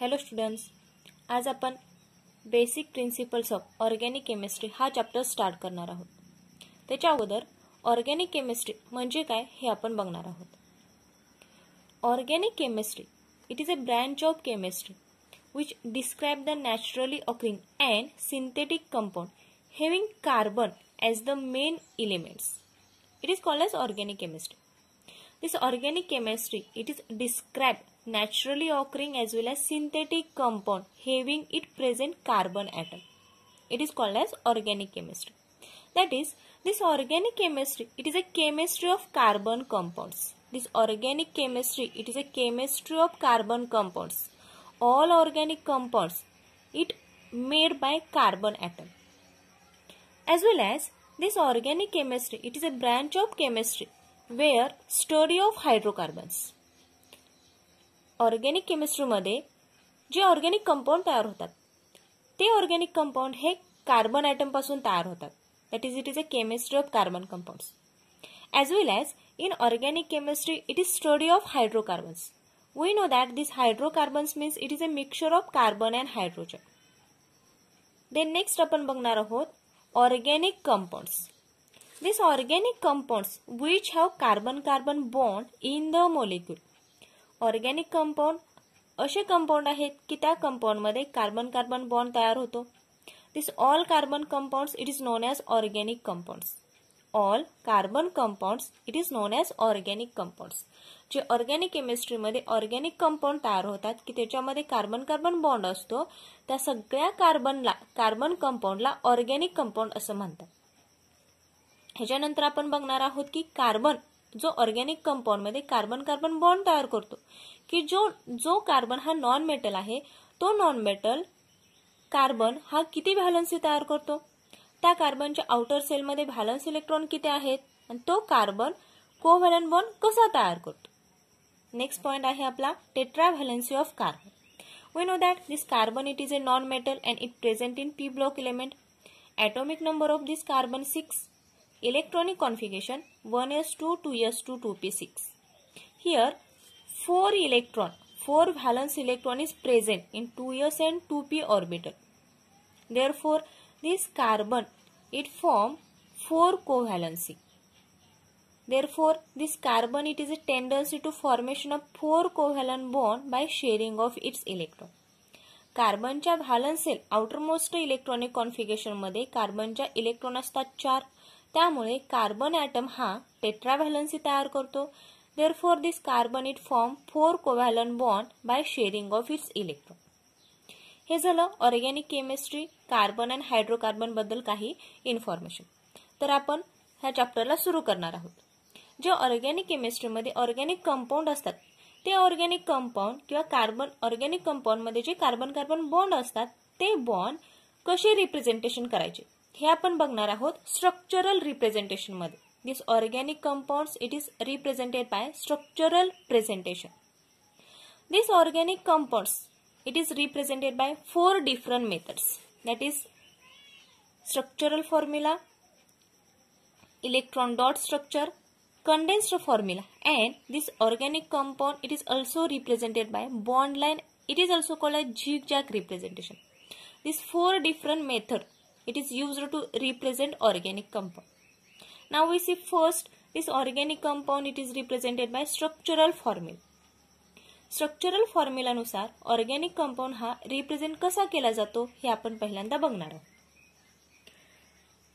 Hello students आज आपण basic principles of organic chemistry हा चॅप्टर स्टार्ट करणार आहोत त्याच्या अगोदर ऑर्गॅनिक केमिस्ट्री म्हणजे काय हे आपण बघणार आहोत organic chemistry it is a branch of chemistry which describe the naturally occurring and synthetic compound having carbon as the main elements it is called as organic chemistry this organic chemistry it is describe naturally occurring as well as synthetic compound having it present carbon atom. It is called as organic chemistry. That is, this organic chemistry, it is a chemistry of carbon compounds. This organic chemistry, it is a chemistry of carbon compounds. All organic compounds, it made by carbon atom. As well as this organic chemistry, it is a branch of chemistry where study of hydrocarbons. Organic केमिस्ट्रीमध्ये जे organic compound तयार होतात ते organic compound हे carbon पासून तयार होतात that is it is a chemistry of carbon compounds as well as in organic chemistry it is study of hydrocarbons we know that this hydrocarbons means it is a mixture of carbon and hydrogen then next आपण बघणार आहोत organic compounds this organic compounds which have carbon carbon bond in the molecule organic compound असे compound आहेत की त्या कंपाऊंडमध्ये carbon carbon bond तयार होतो दिस all carbon compounds it is known as organic compound all carbon compounds it is known as organic compounds जे organic केमिस्ट्रीमध्ये organic compound तयार होतात की त्याच्यामध्ये कार्बन कार्बन बॉन्ड असतो त्या सगळ्या कार्बनला कार्बन कंपाऊंडला ऑर्गॅनिक कंपाऊंड असं म्हणतात ह्याच्यानंतर आपण बघणार आहोत की कार्बन जो ऑर्गॅनिक कंपाऊंडमध्ये कार्बन कार्बन बॉन्ड तयार करतो की जो जो कार्बन हा नॉन मेटल आहे तो नॉन मेटल कार्बन हा किती व्हॅलन्सी तयार करतो त्या कार्बनच्या आउटर सेलमध्ये व्हॅलन्स इलेक्ट्रॉन किती आहेत आणि तो कार्बन कोव्हॅलन बॉन्ड कसा तयार करतो नेक्स्ट पॉइंट आहे आपला tetravalency of carbon we know that this carbon it is a non metal and it present in p block element atomic number of this carbon six Electronic configuration 1s2, 2s2, 2p6. Here 4 electron, 4 valence electron is present in 2s and 2p orbital. Therefore, this carbon it form 4 covalency. Therefore, this carbon it is a tendency to formation of 4 covalent bond by sharing of its electron. कार्बनच्या valence shell outermost electronic कॉन्फिगेशनमध्ये कार्बनच्या electron असतात चार त्यामुळे carbon atom हा tetravalency तयार करतो therefore this carbon it form four covalent bond by sharing of its electron हे झालं organic chemistry carbon and hydrocarbon बद्दल काही इन्फॉर्मेशन तर आपण ह्या चॅप्टरला सुरू करणार आहोत जे ऑर्गॅनिक केमिस्ट्रीमध्ये ऑर्गॅनिक कंपाऊंड असतात ते ऑर्गॅनिक कंपाऊंड किंवा कार्बन ऑर्गॅनिक कंपाऊंडमध्ये जे कार्बन कार्बन बॉन्ड असतात ते बॉन्ड कसे रिप्रेझेंटेशन करायचे हे आपण बघणार आहोत स्ट्रक्चरल रिप्रेझेंटेशन मध्ये this organic compound it is represented by structural presentation this organic compound it is represented by four different methods that is structural formula electron dot structure condensed formula and this compound compound it is also represented by line it is also called a zigzag representation this four different method It is used to represent organic compound. Now we see first this organic compound it is represented by structural formula. Structural फॉर्म्युलानुसार organic compound हा represent कसा केला जातो हे आपण पहिल्यांदा बघणार आहोत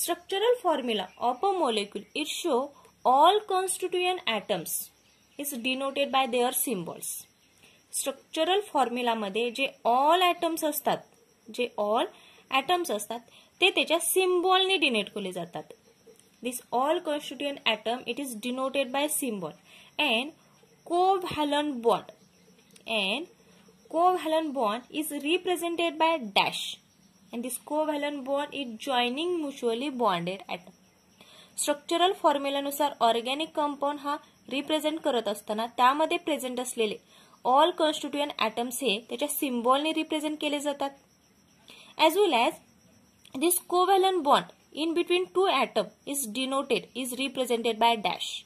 structural formula of a molecule it show all constituent atoms is denoted by their symbols structural फॉर्म्युलामध्ये जे ऑल ऍटम्स असतात जे ऑल ॲटम्स असतात ते त्याच्या सिम्बॉलने डिनेट केले जातात this all constituent atom it is denoted by symbol and covalent bond and bond bond is represented by dash this this valence bond is joining mutually bonded atom structural फॉर्म्युलानुसार organic compound हा represent करत असताना त्यामध्ये present असलेले all constituent atoms हे त्याच्या सिम्बॉलने represent केले जातात as well as this covalent bond in between two atoms is denoted, is represented by dash.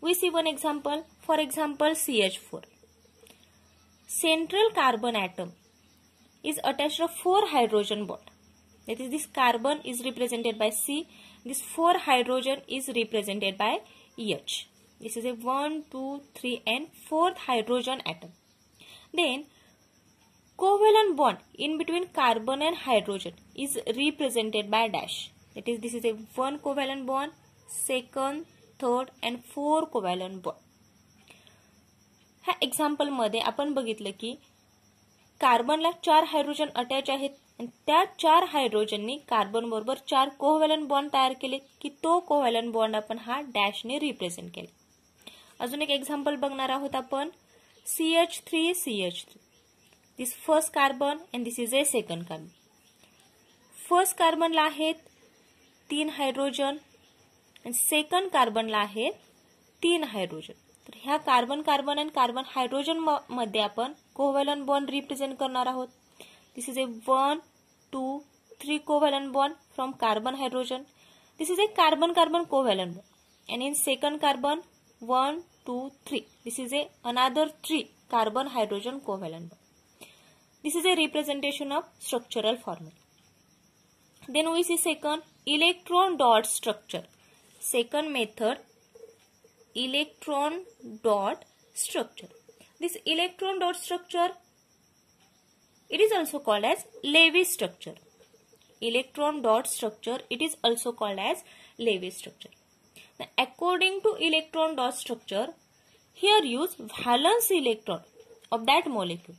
We see one example, for example CH4. Central carbon atom is attached to four hydrogen bond. That is this carbon is represented by C, this four hydrogen is represented by EH. This is a 1, 2, 3 and 4th hydrogen atom. Then covalent bond in between carbon and hydrogen is represented by dash. That is, this is a one covalent bond, second, third and four covalent bond ह्या एक्झाम्पलमध्ये आपण बघितलं की कार्बनला चार hydrogen attach आहेत आणि त्या चार हायड्रोजननी कार्बन बरोबर चार कोव्हॅलन बॉन्ड तयार केले की तो कोव्हॅलन बॉन्ड आपण हा डॅशने रिप्रेझेंट केला अजून एक एक्झाम्पल बघणार आहोत आपण C three C three this first carbon and this is a second carbon फर्स्ट कार्बनला आहेत तीन हायड्रोजन आणि सेकंड कार्बनला आहेत तीन हायड्रोजन तर ह्या carbon carbon and carbon hydrogen मध्ये आपण कोव्हॅलन बॉन्ड रिप्रेझेंट करणार आहोत this is a one two three covalent bond from carbon hydrogen this is a carbon carbon covalent bond and in second carbon one two three this is a another three carbon hydrogen covalent bond This is a representation of structural formula. Then we see second electron dot structure. Second method electron dot structure. This electron dot structure it is also called as Levy structure. Electron dot structure it is also called as Levy structure. Now, according to electron dot structure here use valence electron of that molecule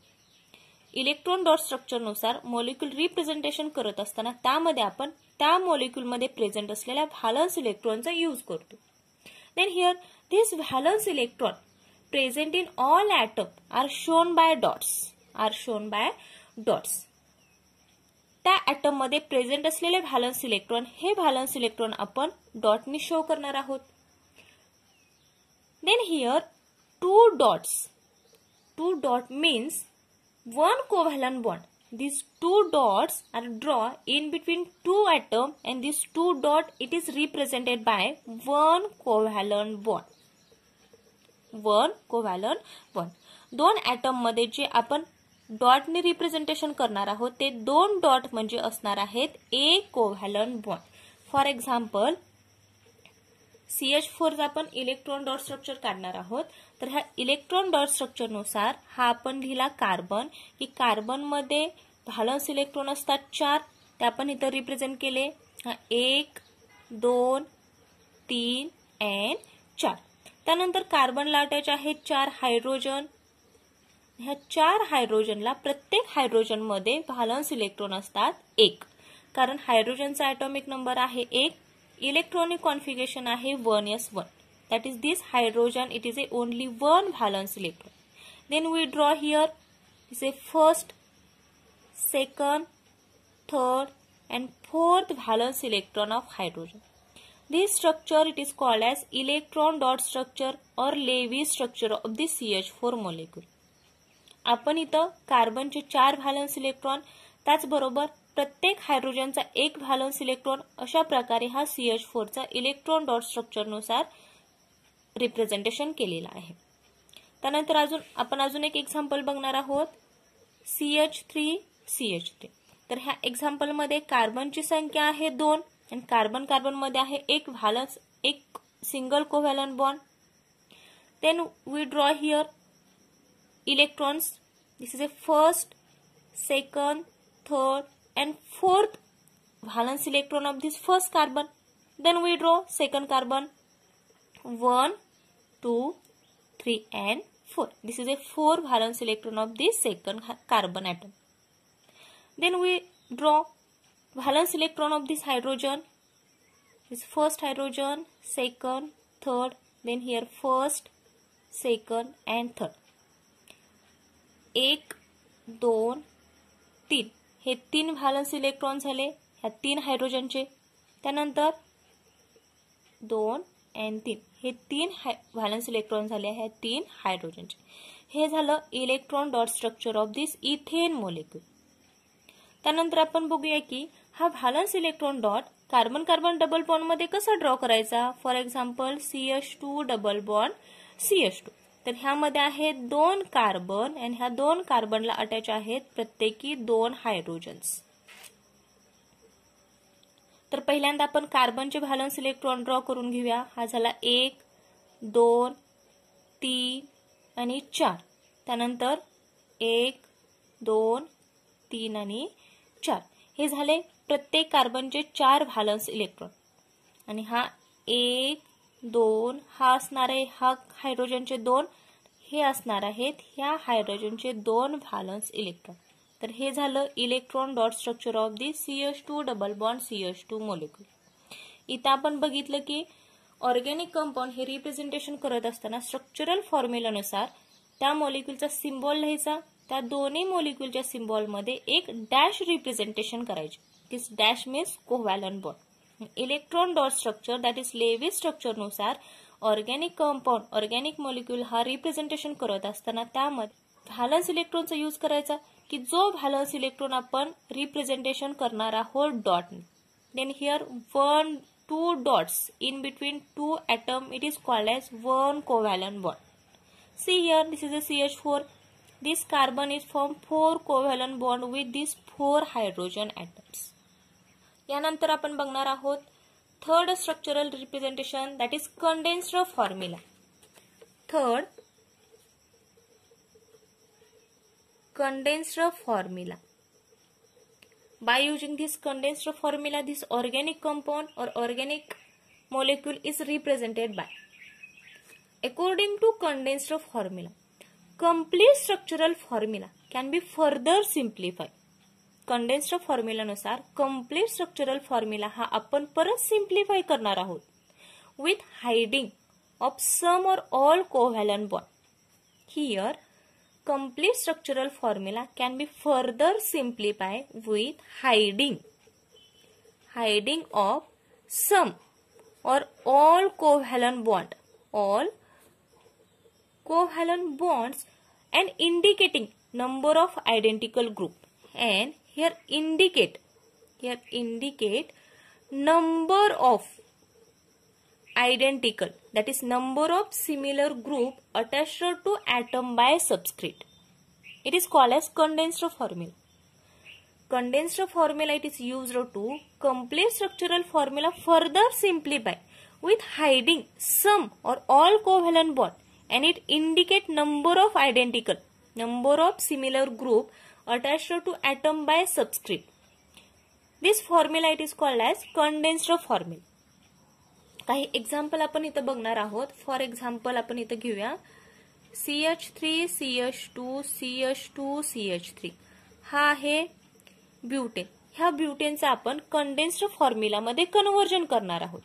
electron dot स्ट्रक्चरनुसार molecule representation करत असताना त्यामध्ये आपण त्या मॉलिक्युलमध्ये present असलेल्या valence इलेक्ट्रॉनचा use करतो then here this valence electron present in all atom are shown by dots are shown by dots त्या मध्ये प्रेझेंट असलेले व्हॅलन्स इलेक्ट्रॉन हे व्हॅलन्स इलेक्ट्रॉन आपण डॉटनी शो करणार आहोत then here two dots two dot means one covalent bond. These two dots are draw in between two atom and this two dot it is represented by one covalent bond. One covalent one दोन atom मध्ये जे आपण डॉटने representation करणार आहोत ते दोन dot म्हणजे असणार आहेत a covalent bond for example C H फोरचा आपण इलेक्ट्रॉन डॉट स्ट्रक्चर काढणार आहोत तर ह्या इलेक्ट्रॉन डॉट स्ट्रक्चरनुसार हा आपण लिहिला कार्बन की कार्बनमध्ये व्हॅलन्स इलेक्ट्रॉन असतात चार ते आपण इथं रिप्रेझेंट केले हा एक दोन तीन एन चार त्यानंतर कार्बन लाटायचे आहेत चार हायड्रोजन ह्या चार हायड्रोजनला प्रत्येक हायड्रोजनमध्ये व्हॅलन्स इलेक्ट्रॉन असतात एक कारण हायड्रोजनचा ॲटॉमिक नंबर आहे एक इलेक्ट्रॉनिक कॉन्फिगेशन आहे one s one that is this hydrogen it is a only one valence electron then we draw here is a first second third and fourth valence electron of hydrogen this structure it is called as electron dot structure or Lewis structure of C H four molecule आपण इथं कार्बनचे चार भॅलन्स electron त्याचबरोबर प्रत्येक हायड्रोजनचा एक valence electron अशा प्रकारे हा सी एच फोरचा इलेक्ट्रॉन डॉट स्ट्रक्चरनुसार रिप्रेझेंटेशन केलेला आहे त्यानंतर अजून आपण अजून एक एक्झाम्पल बघणार आहोत C H three C H three तर ह्या एक्झाम्पलमध्ये कार्बनची संख्या आहे दोन आणि कार्बन कार्बनमध्ये आहे एक व्हॅलन्स एक single covalent bond then we draw here electrons this is a first second third and fourth valence electron of this first carbon. Then we draw second carbon 1, 2, 3 and 4. This is a 4 valence electron of this second carbon atom. Then we draw valence electron of this hydrogen. This first hydrogen, second, third, then here first, second and third. एक दोन हे तीन valence electron झाले ह्या तीन हायड्रोजनचे त्यानंतर दोन and तीन हे तीन हाय व्हॅलन्स इलेक्ट्रॉन झाले ह्या तीन हायड्रोजनचे हे झालं electron dot structure of this ethane molecule त्यानंतर आपण बघूया की हा valence electron dot carbon carbon double मध्ये कसा ड्रॉ करायचा for example C two double bond C two तर ह्यामध्ये आहेत दोन कार्बन आणि ह्या दोन कार्बनला अटॅच आहेत प्रत्येकी दोन हायड्रोजन्स तर पहिल्यांदा आपण कार्बनचे व्हॅलन्स इलेक्ट्रॉन ड्रॉ करून घेऊया हा झाला एक दोन तीन आणि चार त्यानंतर एक दोन तीन आणि चार हे झाले प्रत्येक कार्बनचे चार व्हॅलन्स इलेक्ट्रॉन आणि हा एक दोन हा असणार आहे हा हायड्रोजनचे दोन हे असणार आहेत ह्या हायड्रोजनचे दोन व्हॅलन्स इलेक्ट्रॉन तर हे झालं electron dot structure of the C S two double bond C S two molecule इथं आपण बघितलं की ऑर्गॅनिक कंपाऊंड हे रिप्रेझेंटेशन करत असताना स्ट्रक्चरल फॉर्म्युलानुसार त्या मॉलिक्युलचा सिम्बॉल लिहायचा त्या दोन्ही मॉलिक्युलच्या सिम्बॉलमध्ये एक डॅश रिप्रेझेंटेशन करायचे this dash means covalent bond electron dot structure that is Lewis स्ट्रक्चरनुसार ऑर्गॅनिक कंपाऊंड ऑर्गॅनिक मॉलिक्युल हा रिप्रेझेंटेशन करत असताना त्यामध्ये व्हॅलन्स इलेक्ट्रॉनचा यूज करायचा की जो व्हॅलन्स इलेक्ट्रॉन आपण रिप्रेझेंटेशन करणार आहोत dot then here one two dots in between two atom it is called as one covalent bond see here this is a C H four this carbon is form four covalent bond with this four hydrogen atoms यानंतर आपण बघणार आहोत third structural representation that is condensed formula third condensed formula by using this condensed formula this organic compound or organic molecule is represented by according to condensed formula complete structural formula can be further simplify condensed फॉर्म्युलानुसार complete structural formula हा अपन परत सिंप्लिफाय करणार आहोत with hiding of some or all covalent bond here complete structural formula can be further simplify with hiding hiding of some or all covalent bond all covalent bonds and indicating number of identical group and here indicate here indicate number of identical that is number of similar group attached to atom by subscript it is called as condensed formula condensed formula it is used to complete structural formula further simplify with hiding some or all covalent bond and it indicate number of identical number of similar group attached to atom by subscript. This formula it is called as condensed formula. काही example आपण इथं बघणार आहोत for example आपण इथं घेऊया C H three C H two C H two C H three हा आहे ब्युटेन ह्या ब्युटेनचा आपण कंडेन्स्ड फॉर्म्युलामध्ये कन्व्हर्जन करणार आहोत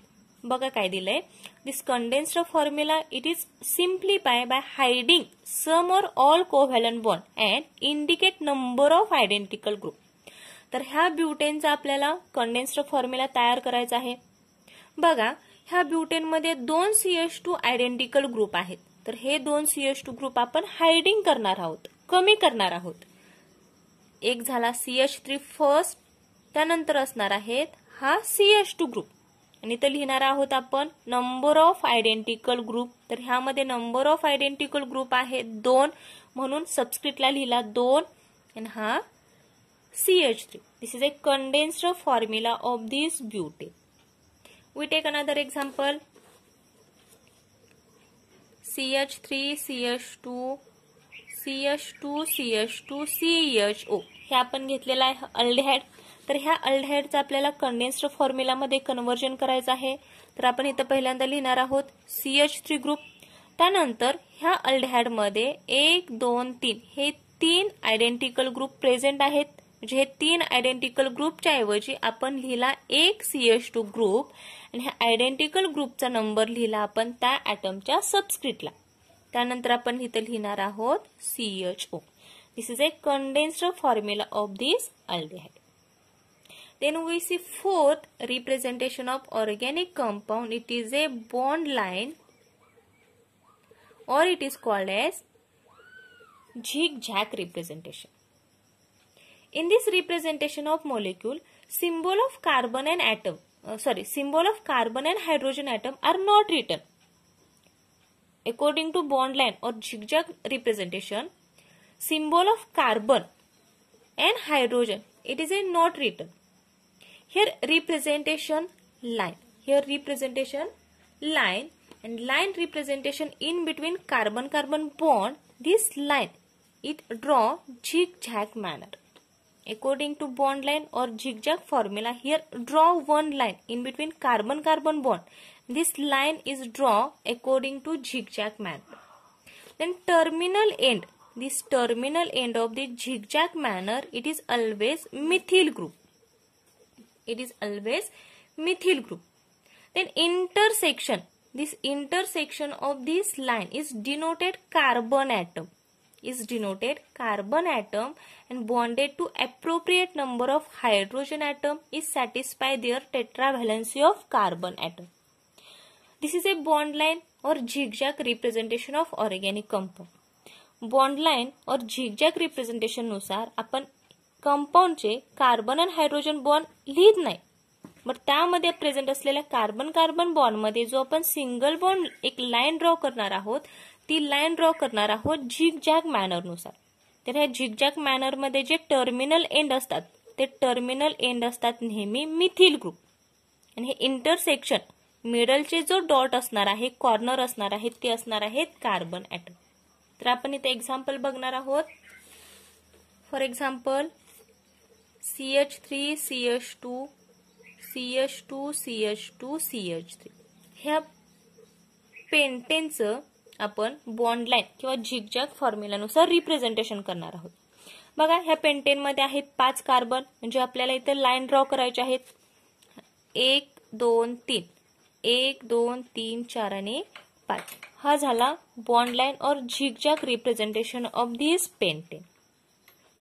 बघा काय दिलंय this condensed formula it is simply by hiding some or all covalent bond and indicate number of identical group तर ह्या ब्युटेनचा आपल्याला कंडेन्स्ड फॉर्म्युला तयार करायचा आहे बघा ह्या ब्युटेनमध्ये दोन सीएच टू आयडेंटिकल ग्रुप आहेत तर हे दोन एस टू ग्रुप आपण हायडिंग करणार आहोत कमी करणार आहोत एक झाला सीएच थ्री फर्स्ट त्यानंतर असणार आहेत हा एच टू ग्रुप आणि इथं लिहिणार आहोत आपण नंबर ऑफ आयडेंटिकल ग्रुप तर ह्यामध्ये नंबर ऑफ आयडेंटिकल ग्रुप आहे दोन म्हणून सबस्क्रिप्टला लिहिला दोन आणि हा C H three this is a condensed formula of this butane we take another example C H three C H two C H two C H two C H O हे आपण घेतलेलं आहे हॅड तर ह्या अल्डहाईडचं आपल्याला condensed फॉर्म्युलामध्ये conversion करायचं आहे तर आपण इथं पहिल्यांदा लिहिणार आहोत सी एच थ्री ग्रुप त्यानंतर ह्या अल्डहाईडमध्ये एक दोन तीन हे तीन आयडेंटिकल ग्रुप प्रेझेंट आहेत म्हणजे हे तीन आयडेंटिकल ग्रुपच्या ऐवजी आपण लिहिला एक सी एच टू ग्रुप आणि ह्या आयडेंटिकल ग्रुपचा नंबर लिहिला आपण त्या ॲटमच्या सबस्क्रिप्टला त्यानंतर आपण इथं लिहिणार आहोत C H O this is a condensed formula of this aldehyde Then we see fourth representation of organic compound. It is a bond line or it is called as zigzag representation. In this representation of molecule, symbol of carbon and atom, uh, sorry, symbol of carbon and hydrogen atom are not written. According to bond line or zigzag representation, symbol of carbon and hydrogen, it is a not written. Here representation line. Here representation line and line representation in between carbon-carbon bond. This line it draw zigzag manner. According to bond line or zigzag formula here draw one line in between carbon-carbon bond. This line is draw according to zigzag manner. Then terminal end. This terminal end of the zigzag manner it is always methyl group it is always methyl group. Then intersection, this intersection of this line is denoted carbon atom is denoted carbon atom and bonded to appropriate number of hydrogen atom is satisfy their tetravalency of carbon atom. This is a bond line or zigzag representation of organic compound. Bond line or zigzag representation नुसार आपण कंपाऊंडचे carbon आणि hydrogen bond लिहित नाही मग त्यामध्ये present असलेल्या carbon carbon बॉन्डमध्ये जो आपण सिंगल बॉन्ड एक लाईन ड्रॉ करणार आहोत ती लाईन ड्रॉ करणार आहोत झिग मॅनर मॅनरनुसार तर ह्या झिगझॅग मॅनरमध्ये जे टर्मिनल एंड असतात ते टर्मिनल एंड असतात नेहमी मिथिल ग्रुप आणि हे इंटरसेक्शन मिडलचे जो डॉट असणार आहे कॉर्नर असणार आहेत ते असणार आहेत कार्बन ॲटम तर आपण इथे एक्झाम्पल बघणार आहोत for example C H three C H two C H two C H two C H three ह्या पेंटेनचं आपण बॉन्डलाईन किंवा झिगझॅग फॉर्म्युलानुसार रिप्रेझेंटेशन करणार आहोत बघा ह्या पेंटेनमध्ये आहेत पाच कार्बन म्हणजे आपल्याला इथं लाईन ड्रॉ करायचे आहेत एक दोन तीन एक दोन तीन चार आणि पाच हा झाला बॉन्ड लाईन और zigzag representation of this pentane